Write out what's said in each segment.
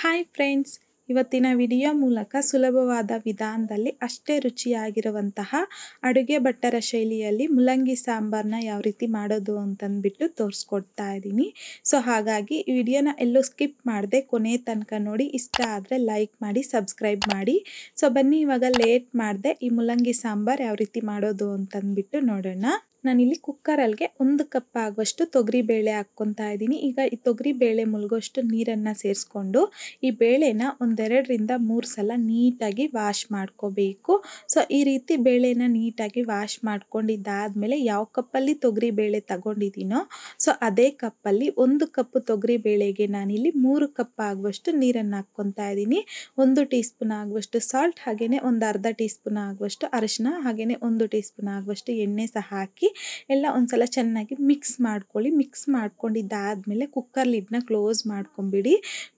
hi friends ಇವತ್ತಿನ video ಮೂಲಕ ಸುಲಭವಾದ ವಿಧಾನದಲ್ಲಿ ಅಷ್ಟೇ ರುಚಿಯಾಗಿರುವಂತಹ ಅಡುಗೆ ಭಟ್ಟರ ಶೈಲಿಯಲ್ಲಿ ಮುಲಂಗಿ ಸಾಂಬಾರನ್ನ ಯಾವ ರೀತಿ ಮಾಡೋದು ಅಂತಂದ್ಬಿಟ್ಟು ತೋರಿಸ್ಕೊಡ್ತಾ ಇದ್ದೀನಿ ಸೊ ಹಾಗಾಗಿ ಈ ವಿಡಿಯೋನ ಎಲ್ಲೂ ಸ್ಕಿಪ್ ಮಾಡದೆ ಕೊನೆ ತನಕ ನೋಡಿ ಇಷ್ಟ ಆದರೆ ಲೈಕ್ ಮಾಡಿ ಸಬ್ಸ್ಕ್ರೈಬ್ ಮಾಡಿ ಸೊ ಬನ್ನಿ ಇವಾಗ ಲೇಟ್ ಮಾಡಿದೆ ಈ ಮುಲಂಗಿ ಸಾಂಬಾರು ಯಾವ ರೀತಿ ಮಾಡೋದು ಅಂತಂದ್ಬಿಟ್ಟು ನೋಡೋಣ ನಾನಿಲ್ಲಿ ಕುಕ್ಕರಲ್ಲಿಗೆ ಒಂದು ಕಪ್ ಆಗುವಷ್ಟು ತೊಗರಿ ಬೇಳೆ ಹಾಕ್ಕೊತಾ ಇದ್ದೀನಿ ಈಗ ಈ ತೊಗರಿ ಬೇಳೆ ಮುಳುಗೋಷ್ಟು ನೀರನ್ನು ಸೇರಿಸ್ಕೊಂಡು ಈ ಬೇಳೆನ ಒಂದೆರಡರಿಂದ ಮೂರು ಸಲ ನೀಟಾಗಿ ವಾಶ್ ಮಾಡ್ಕೋಬೇಕು ಸೊ ಈ ರೀತಿ ಬೇಳೆನ ನೀಟಾಗಿ ವಾಶ್ ಮಾಡ್ಕೊಂಡಿದ್ದಾದಮೇಲೆ ಯಾವ ಕಪ್ಪಲ್ಲಿ ತೊಗರಿ ಬೇಳೆ ತಗೊಂಡಿದ್ದೀನೋ ಸೊ ಅದೇ ಕಪ್ಪಲ್ಲಿ ಒಂದು ಕಪ್ ತೊಗರಿ ಬೇಳೆಗೆ ನಾನಿಲ್ಲಿ ಮೂರು ಕಪ್ ಆಗುವಷ್ಟು ನೀರನ್ನು ಹಾಕ್ಕೊತಾ ಇದ್ದೀನಿ ಒಂದು ಟೀ ಸ್ಪೂನ್ ಆಗುವಷ್ಟು ಸಾಲ್ಟ್ ಹಾಗೆಯೇ ಒಂದು ಅರ್ಧ ಟೀ ಸ್ಪೂನ್ ಆಗುವಷ್ಟು ಅರಶಿನ ಹಾಗೆಯೇ ಒಂದು ಟೀ ಸ್ಪೂನ್ ಆಗುವಷ್ಟು ಎಣ್ಣೆ ಸಹ ಹಾಕಿ ಹಾಕಿ ಎಲ್ಲ ಒಂದ್ಸಲ ಚೆನ್ನಾಗಿ ಮಿಕ್ಸ್ ಮಾಡ್ಕೊಳ್ಳಿ ಮಿಕ್ಸ್ ಮಾಡ್ಕೊಂಡಿದ್ದಾದಮೇಲೆ ಕುಕ್ಕರ್ ಲಿಡ್ನ ಕ್ಲೋಸ್ ಮಾಡ್ಕೊಂಬಿಡಿ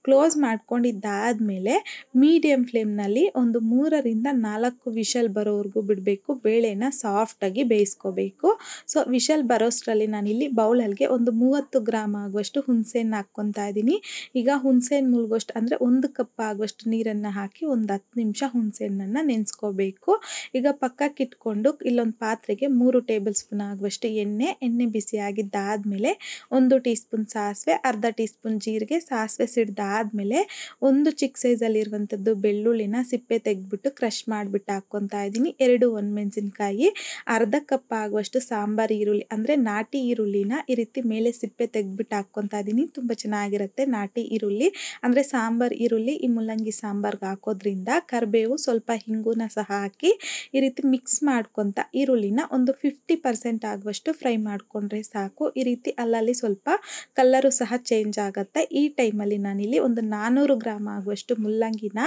ಕ್ಲೋಸ್ ಮಾಡ್ಕೊಂಡಿದ್ದಾದಮೇಲೆ ಮೀಡಿಯಂ ಫ್ಲೇಮ್ನಲ್ಲಿ ಒಂದು ಮೂರರಿಂದ ನಾಲ್ಕು ವಿಷಲ್ ಬರೋವರೆಗೂ ಬಿಡಬೇಕು ಬೇಳೆನ ಸಾಫ್ಟಾಗಿ ಬೇಯಿಸ್ಕೋಬೇಕು ಸೊ ವಿಷಲ್ ಬರೋಷ್ಟರಲ್ಲಿ ನಾನಿಲ್ಲಿ ಬೌಲಲ್ಲಿಗೆ ಒಂದು ಮೂವತ್ತು ಗ್ರಾಮ್ ಆಗುವಷ್ಟು ಹುಣ್ಸೆಯನ್ನು ಹಾಕ್ಕೊತಾ ಇದ್ದೀನಿ ಈಗ ಹುಣಸೆಹಣ್ಣು ಮುಳುಗೋಷ್ಟು ಅಂದರೆ ಒಂದು ಕಪ್ ಆಗುವಷ್ಟು ನೀರನ್ನು ಹಾಕಿ ಒಂದು ಹತ್ತು ನಿಮಿಷ ಹಣ್ಣನ್ನು ನೆನೆಸ್ಕೋಬೇಕು ಈಗ ಪಕ್ಕಕ್ಕಿಟ್ಕೊಂಡು ಇಲ್ಲೊಂದು ಪಾತ್ರೆಗೆ ಮೂರು ಟೇಬಲ್ ಸ್ಪೂನ್ ಆಗುವಷ್ಟು ಎಣ್ಣೆ ಎಣ್ಣೆ ಬಿಸಿಯಾಗಿದ್ದಾದಮೇಲೆ ಒಂದು ಟೀ ಸ್ಪೂನ್ ಸಾಸಿವೆ ಅರ್ಧ ಟೀ ಸ್ಪೂನ್ ಜೀರಿಗೆ ಸಾಸಿವೆ ಸಿಡ್ದಾದಮೇಲೆ ಒಂದು ಚಿಕ್ಕ ಸೈಜಲ್ಲಿರುವಂಥದ್ದು ಬೆಳ್ಳುಳ್ಳಿನ ಸಿಪ್ಪೆ ತೆಗೆದ್ಬಿಟ್ಟು ಕ್ರಷ್ ಮಾಡಿಬಿಟ್ಟು ಹಾಕ್ಕೊತ ಇದ್ದೀನಿ ಎರಡು ಮೆಣಸಿನ್ಕಾಯಿ ಅರ್ಧ ಕಪ್ ಆಗುವಷ್ಟು ಸಾಂಬಾರು ಈರುಳ್ಳಿ ಅಂದರೆ ನಾಟಿ ಈರುಳ್ಳಿನ ಈ ರೀತಿ ಮೇಲೆ ಸಿಪ್ಪೆ ತೆಗೆದ್ಬಿಟ್ಟು ಹಾಕ್ಕೊತ ಇದ್ದೀನಿ ತುಂಬ ಚೆನ್ನಾಗಿರುತ್ತೆ ನಾಟಿ ಈರುಳ್ಳಿ ಅಂದರೆ ಸಾಂಬಾರು ಈರುಳ್ಳಿ ಈ ಮುಲ್ಲಂಗಿ ಸಾಂಬಾರ್ಗೆ ಹಾಕೋದ್ರಿಂದ ಕರಿಬೇವು ಸ್ವಲ್ಪ ಹಿಂಗೂನ ಸಹ ಹಾಕಿ ಈ ರೀತಿ ಮಿಕ್ಸ್ ಮಾಡ್ಕೊತ ಈರುಳ್ಳಿನ ಒಂದು ಫಿಫ್ಟಿ ಪರ್ಸೆಂಟ್ ಟ್ರಾನ್ಸ್ಪರೆಂಟ್ ಆಗುವಷ್ಟು ಫ್ರೈ ಮಾಡಿಕೊಂಡ್ರೆ ಸಾಕು ಈ ರೀತಿ ಅಲ್ಲಲ್ಲಿ ಸ್ವಲ್ಪ ಕಲ್ಲರು ಸಹ ಚೇಂಜ್ ಆಗುತ್ತೆ ಈ ಟೈಮಲ್ಲಿ ನಾನಿಲ್ಲಿ ಒಂದು ನಾನ್ನೂರು ಗ್ರಾಮ್ ಆಗುವಷ್ಟು ಮುಲ್ಲಂಗಿನ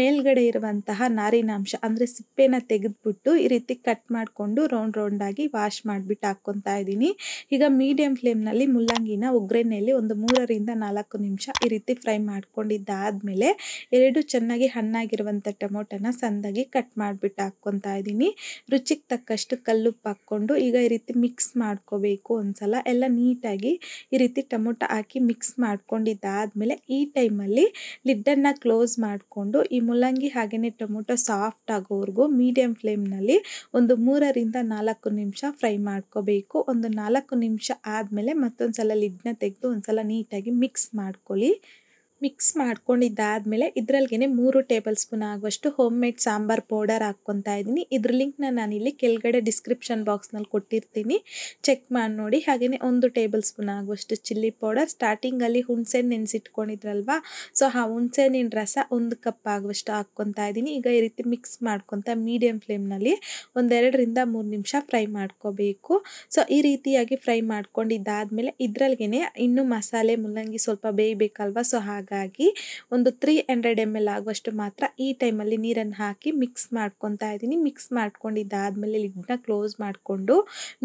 ಮೇಲ್ಗಡೆ ಇರುವಂತಹ ನಾರಿನಾಂಶ ಅಂದರೆ ಸಿಪ್ಪೆನ ತೆಗೆದುಬಿಟ್ಟು ಈ ರೀತಿ ಕಟ್ ಮಾಡಿಕೊಂಡು ರೌಂಡ್ ರೌಂಡಾಗಿ ವಾಶ್ ಮಾಡಿಬಿಟ್ಟು ಹಾಕ್ಕೊತಾ ಇದ್ದೀನಿ ಈಗ ಮೀಡಿಯಂ ಫ್ಲೇಮ್ನಲ್ಲಿ ಮುಲ್ಲಂಗಿನ ಒಗ್ಗರಣೆಯಲ್ಲಿ ಒಂದು ಮೂರರಿಂದ ನಾಲ್ಕು ನಿಮಿಷ ಈ ರೀತಿ ಫ್ರೈ ಮಾಡ್ಕೊಂಡಿದ್ದಾದ್ಮೇಲೆ ಎರಡು ಚೆನ್ನಾಗಿ ಹಣ್ಣಾಗಿರುವಂಥ ಟೊಮೊಟೊನ ಸಂದಾಗಿ ಕಟ್ ಮಾಡಿಬಿಟ್ಟು ಹಾಕ್ಕೊತಾ ಇದ್ದೀನಿ ರುಚಿಗೆ ತಕ್ಕಷ್ಟು ಕಲ್ಲುಪ್ಪು ಹಾಕ್ಕೊಂಡು ಈಗ ಈ ರೀತಿ ಮಿಕ್ಸ್ ಮಾಡ್ಕೋಬೇಕು ಒಂದು ಸಲ ಎಲ್ಲ ನೀಟಾಗಿ ಈ ರೀತಿ ಟೊಮೊಟೊ ಹಾಕಿ ಮಿಕ್ಸ್ ಮಾಡ್ಕೊಂಡಿದ್ದಾದಮೇಲೆ ಈ ಟೈಮಲ್ಲಿ ಲಿಡ್ಡನ್ನು ಕ್ಲೋಸ್ ಮಾಡಿಕೊಂಡು ಈ ಮುಲ್ಲಂಗಿ ಹಾಗೆಯೇ ಟೊಮೊಟೊ ಸಾಫ್ಟ್ ಆಗೋವರೆಗೂ ಮೀಡಿಯಮ್ ಫ್ಲೇಮ್ನಲ್ಲಿ ಒಂದು ಮೂರರಿಂದ ನಾಲ್ಕು ನಿಮಿಷ ಫ್ರೈ ಮಾಡ್ಕೋಬೇಕು ಒಂದು ನಾಲ್ಕು ನಿಮಿಷ ಆದಮೇಲೆ ಮತ್ತೊಂದು ಸಲ ಲಿಡ್ನ ತೆಗೆದು ಒಂದು ಸಲ ನೀಟಾಗಿ ಮಿಕ್ಸ್ ಮಾಡ್ಕೊಳ್ಳಿ ಮಿಕ್ಸ್ ಮಾಡ್ಕೊಂಡಿದ್ದಾದಮೇಲೆ ಇದ್ರಲ್ಲಿಗೆ ಮೂರು ಟೇಬಲ್ ಸ್ಪೂನ್ ಆಗುವಷ್ಟು ಹೋಮ್ ಮೇಡ್ ಸಾಂಬಾರ್ ಪೌಡರ್ ಹಾಕ್ಕೊತಾ ಇದ್ದೀನಿ ಇದ್ರ ಲಿಂಕ್ನ ನಾನಿಲ್ಲಿ ಕೆಳಗಡೆ ಡಿಸ್ಕ್ರಿಪ್ಷನ್ ಬಾಕ್ಸ್ನಲ್ಲಿ ಕೊಟ್ಟಿರ್ತೀನಿ ಚೆಕ್ ಮಾಡಿ ನೋಡಿ ಹಾಗೆಯೇ ಒಂದು ಟೇಬಲ್ ಸ್ಪೂನ್ ಆಗುವಷ್ಟು ಚಿಲ್ಲಿ ಪೌಡರ್ ಸ್ಟಾರ್ಟಿಂಗಲ್ಲಿ ಹುಣಸೆ ನೆನೆಸಿಟ್ಕೊಂಡಿದ್ರಲ್ವಾ ಸೊ ಆ ಹುಣಸೆಹಣ್ಣಿನ ರಸ ಒಂದು ಕಪ್ ಆಗುವಷ್ಟು ಹಾಕ್ಕೊತಾ ಇದ್ದೀನಿ ಈಗ ಈ ರೀತಿ ಮಿಕ್ಸ್ ಮಾಡ್ಕೊತ ಮೀಡಿಯಮ್ ಫ್ಲೇಮ್ನಲ್ಲಿ ಒಂದೆರಡರಿಂದ ಮೂರು ನಿಮಿಷ ಫ್ರೈ ಮಾಡ್ಕೋಬೇಕು ಸೊ ಈ ರೀತಿಯಾಗಿ ಫ್ರೈ ಮಾಡ್ಕೊಂಡಿದ್ದಾದಮೇಲೆ ಇದ್ರಲ್ಲಿಗೆ ಇನ್ನೂ ಮಸಾಲೆ ಮುಲ್ಲಂಗಿ ಸ್ವಲ್ಪ ಬೇಯಬೇಕಲ್ವ ಸೊ ಹಾಗೆ ಹಾಗಾಗಿ ಒಂದು ತ್ರೀ ಹಂಡ್ರೆಡ್ ಎಮ್ ಎಲ್ ಆಗುವಷ್ಟು ಮಾತ್ರ ಈ ಟೈಮಲ್ಲಿ ನೀರನ್ನು ಹಾಕಿ ಮಿಕ್ಸ್ ಮಾಡ್ಕೊತಾ ಇದ್ದೀನಿ ಮಿಕ್ಸ್ ಮಾಡ್ಕೊಂಡಿದ್ದಾದಮೇಲೆ ಲಿಡ್ನ ಕ್ಲೋಸ್ ಮಾಡಿಕೊಂಡು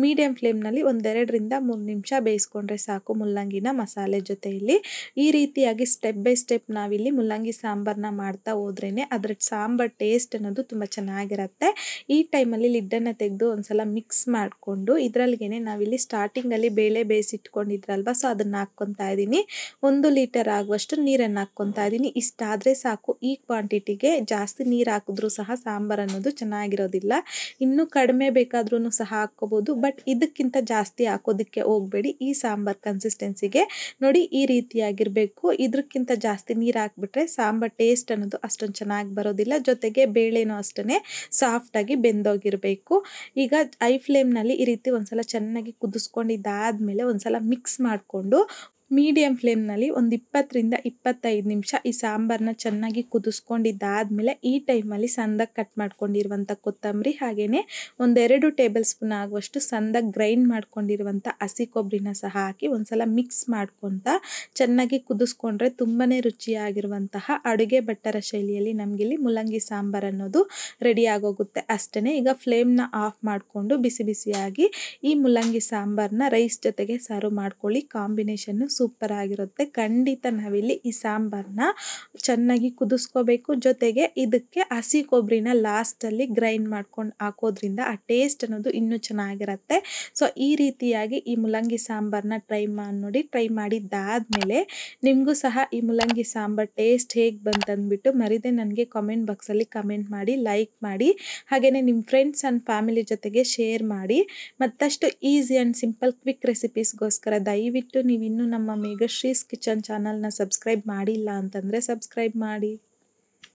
ಮೀಡಿಯಂ ಫ್ಲೇಮ್ನಲ್ಲಿ ಒಂದೆರಡರಿಂದ ಮೂರು ನಿಮಿಷ ಬೇಯಿಸ್ಕೊಂಡ್ರೆ ಸಾಕು ಮುಲ್ಲಂಗಿನ ಮಸಾಲೆ ಜೊತೆಯಲ್ಲಿ ಈ ರೀತಿಯಾಗಿ ಸ್ಟೆಪ್ ಬೈ ಸ್ಟೆಪ್ ನಾವಿಲ್ಲಿ ಮುಲ್ಲಂಗಿ ಸಾಂಬಾರನ್ನ ಮಾಡ್ತಾ ಹೋದ್ರೇ ಅದ್ರ ಸಾಂಬಾರ್ ಟೇಸ್ಟ್ ಅನ್ನೋದು ತುಂಬ ಚೆನ್ನಾಗಿರುತ್ತೆ ಈ ಟೈಮಲ್ಲಿ ಲಿಡ್ಡನ್ನು ತೆಗೆದು ಒಂದ್ಸಲ ಮಿಕ್ಸ್ ಮಾಡಿಕೊಂಡು ಇದರಲ್ಲಿಗೇನೆ ನಾವಿಲ್ಲಿ ಸ್ಟಾರ್ಟಿಂಗಲ್ಲಿ ಬೇಳೆ ಬೇಯಿಸಿಟ್ಕೊಂಡಿದ್ರಲ್ವ ಸೊ ಅದನ್ನು ಹಾಕ್ಕೊತಾ ಇದ್ದೀನಿ ಒಂದು ಲೀಟರ್ ಆಗುವಷ್ಟು ನೀರನ್ನು ಹಾಕ್ಕೊತಾ ಇದ್ದೀನಿ ಇಷ್ಟಾದರೆ ಸಾಕು ಈ ಕ್ವಾಂಟಿಟಿಗೆ ಜಾಸ್ತಿ ನೀರು ಹಾಕಿದ್ರೂ ಸಹ ಸಾಂಬಾರು ಅನ್ನೋದು ಚೆನ್ನಾಗಿರೋದಿಲ್ಲ ಇನ್ನೂ ಕಡಿಮೆ ಬೇಕಾದ್ರೂ ಸಹ ಹಾಕ್ಕೋಬೋದು ಬಟ್ ಇದಕ್ಕಿಂತ ಜಾಸ್ತಿ ಹಾಕೋದಕ್ಕೆ ಹೋಗಬೇಡಿ ಈ ಸಾಂಬಾರು ಕನ್ಸಿಸ್ಟೆನ್ಸಿಗೆ ನೋಡಿ ಈ ರೀತಿಯಾಗಿರಬೇಕು ಇದಕ್ಕಿಂತ ಜಾಸ್ತಿ ನೀರು ಹಾಕ್ಬಿಟ್ರೆ ಸಾಂಬಾರು ಟೇಸ್ಟ್ ಅನ್ನೋದು ಅಷ್ಟೊಂದು ಚೆನ್ನಾಗಿ ಬರೋದಿಲ್ಲ ಜೊತೆಗೆ ಬೇಳೆನೂ ಅಷ್ಟೇ ಸಾಫ್ಟಾಗಿ ಬೆಂದೋಗಿರಬೇಕು ಈಗ ಐ ಫ್ಲೇಮ್ನಲ್ಲಿ ಈ ರೀತಿ ಒಂದ್ಸಲ ಚೆನ್ನಾಗಿ ಒಂದು ಒಂದ್ಸಲ ಮಿಕ್ಸ್ ಮಾಡಿಕೊಂಡು ಮೀಡಿಯಂ ಫ್ಲೇಮ್ನಲ್ಲಿ ಒಂದು ಇಪ್ಪತ್ತರಿಂದ ಇಪ್ಪತ್ತೈದು ನಿಮಿಷ ಈ ಸಾಂಬಾರನ್ನ ಚೆನ್ನಾಗಿ ಕುದಿಸ್ಕೊಂಡಿದ್ದಾದ್ಮೇಲೆ ಈ ಟೈಮಲ್ಲಿ ಸಂದಾಗ ಕಟ್ ಮಾಡ್ಕೊಂಡಿರುವಂಥ ಕೊತ್ತಂಬರಿ ಹಾಗೆಯೇ ಒಂದೆರಡು ಟೇಬಲ್ ಸ್ಪೂನ್ ಆಗುವಷ್ಟು ಸಂದಾಗ ಗ್ರೈಂಡ್ ಮಾಡ್ಕೊಂಡಿರುವಂಥ ಹಸಿ ಕೊಬ್ಬರಿನ ಸಹ ಹಾಕಿ ಸಲ ಮಿಕ್ಸ್ ಮಾಡ್ಕೊತ ಚೆನ್ನಾಗಿ ಕುದಿಸ್ಕೊಂಡ್ರೆ ತುಂಬಾ ರುಚಿಯಾಗಿರುವಂತಹ ಅಡುಗೆ ಬಟ್ಟರ ಶೈಲಿಯಲ್ಲಿ ನಮಗಿಲ್ಲಿ ಮುಲಂಗಿ ಸಾಂಬಾರು ಅನ್ನೋದು ರೆಡಿ ಆಗೋಗುತ್ತೆ ಅಷ್ಟೇ ಈಗ ಫ್ಲೇಮ್ನ ಆಫ್ ಮಾಡಿಕೊಂಡು ಬಿಸಿ ಬಿಸಿಯಾಗಿ ಈ ಮುಲಂಗಿ ಸಾಂಬಾರನ್ನ ರೈಸ್ ಜೊತೆಗೆ ಸರ್ವ್ ಮಾಡ್ಕೊಳ್ಳಿ ಕಾಂಬಿನೇಷನ್ನು ಸೂಪರಾಗಿರುತ್ತೆ ಖಂಡಿತ ನಾವಿಲ್ಲಿ ಈ ಸಾಂಬಾರನ್ನ ಚೆನ್ನಾಗಿ ಕುದಿಸ್ಕೋಬೇಕು ಜೊತೆಗೆ ಇದಕ್ಕೆ ಹಸಿ ಕೊಬ್ಬರಿನ ಲಾಸ್ಟಲ್ಲಿ ಗ್ರೈಂಡ್ ಮಾಡ್ಕೊಂಡು ಹಾಕೋದ್ರಿಂದ ಆ ಟೇಸ್ಟ್ ಅನ್ನೋದು ಇನ್ನೂ ಚೆನ್ನಾಗಿರುತ್ತೆ ಸೊ ಈ ರೀತಿಯಾಗಿ ಈ ಮುಲಂಗಿ ಸಾಂಬಾರನ್ನ ಟ್ರೈ ಮಾಡಿ ನೋಡಿ ಟ್ರೈ ಮಾಡಿದ್ದಾದಮೇಲೆ ನಿಮಗೂ ಸಹ ಈ ಮುಲಂಗಿ ಸಾಂಬಾರು ಟೇಸ್ಟ್ ಹೇಗೆ ಬಂತಂದ್ಬಿಟ್ಟು ಮರಿದೆ ನನಗೆ ಕಮೆಂಟ್ ಬಾಕ್ಸಲ್ಲಿ ಕಮೆಂಟ್ ಮಾಡಿ ಲೈಕ್ ಮಾಡಿ ಹಾಗೆಯೇ ನಿಮ್ಮ ಫ್ರೆಂಡ್ಸ್ ಆ್ಯಂಡ್ ಫ್ಯಾಮಿಲಿ ಜೊತೆಗೆ ಶೇರ್ ಮಾಡಿ ಮತ್ತಷ್ಟು ಈಸಿ ಆ್ಯಂಡ್ ಸಿಂಪಲ್ ಕ್ವಿಕ್ ರೆಸಿಪೀಸ್ಗೋಸ್ಕರ ದಯವಿಟ್ಟು ನೀವು ಇನ್ನೂ ನಮ್ಮ ಮೇಘಶ್ರೀಸ್ ಕಿಚನ್ ಚಾನಲ್ನ ಸಬ್ಸ್ಕ್ರೈಬ್ ಮಾಡಿಲ್ಲ ಅಂತಂದರೆ ಸಬ್ಸ್ಕ್ರೈಬ್ ಮಾಡಿ